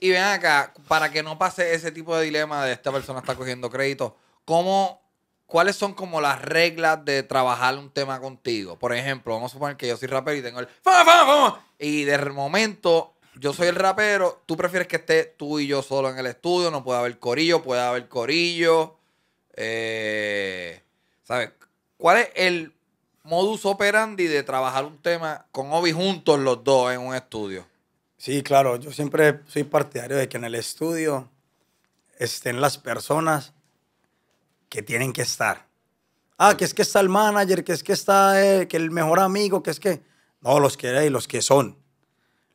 y ven acá, para que no pase ese tipo de dilema de esta persona está cogiendo crédito, ¿cómo, ¿cuáles son como las reglas de trabajar un tema contigo? Por ejemplo, vamos a suponer que yo soy rapero y tengo el... Y de momento yo soy el rapero, tú prefieres que esté tú y yo solo en el estudio, no puede haber corillo, puede haber corillo. Eh, ¿Sabes? ¿Cuál es el modus operandi de trabajar un tema con Obi juntos los dos en un estudio? Sí, claro, yo siempre soy partidario de que en el estudio estén las personas que tienen que estar. Ah, que es que está el manager, que es que está el, eh, que el mejor amigo, que es que... No, los que y eh, los que son.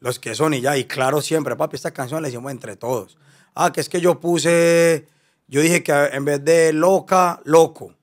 Los que son y ya. Y claro, siempre, papi, esta canción la hicimos entre todos. Ah, que es que yo puse, yo dije que en vez de loca, loco.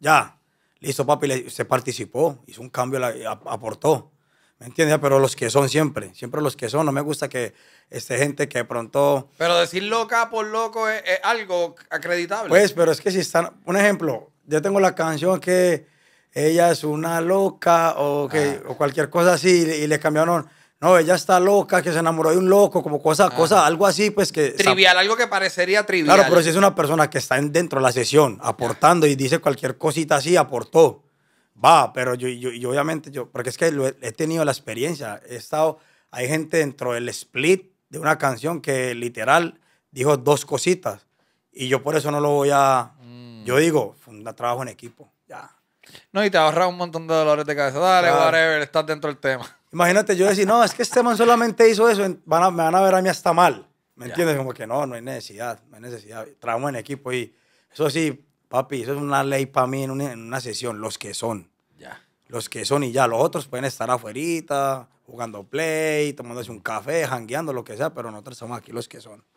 Ya. Listo, papi, se participó, hizo un cambio, aportó. ¿Me entiendes? Pero los que son siempre, siempre los que son. No me gusta que esté gente que de pronto... Pero decir loca por loco es, algo acreditable. Pues, pero es que si están... Un ejemplo, yo tengo la canción que ella es una loca o, que, ah. cualquier cosa así y, le cambiaron... No, ella está loca, que se enamoró de un loco, como cosa, ah. cosa, algo así, pues que... Trivial, algo que parecería trivial. Claro, pero si es una persona que está dentro de la sesión, aportando y dice cualquier cosita así, aportó va, pero yo, yo, obviamente, yo, porque es que he, tenido la experiencia, he estado, hay gente dentro del split de una canción que literal dijo dos cositas y yo por eso no lo voy a, mm. yo digo, trabajo en equipo, ya. No, y te ahorras un montón de dolores de cabeza, dale, whatever, estás dentro del tema. Imagínate yo decir, no, es que este man solamente hizo eso, me van a ver a mí hasta mal, ¿me entiendes? Como que no, no hay necesidad, no hay necesidad, trabajo en equipo y eso sí, Papi, eso es una ley para mí en una, sesión, los que son. Ya. Los que son y ya, los otros pueden estar afuerita, jugando play, tomándose un café, jangueando, lo que sea, pero nosotros somos aquí los que son.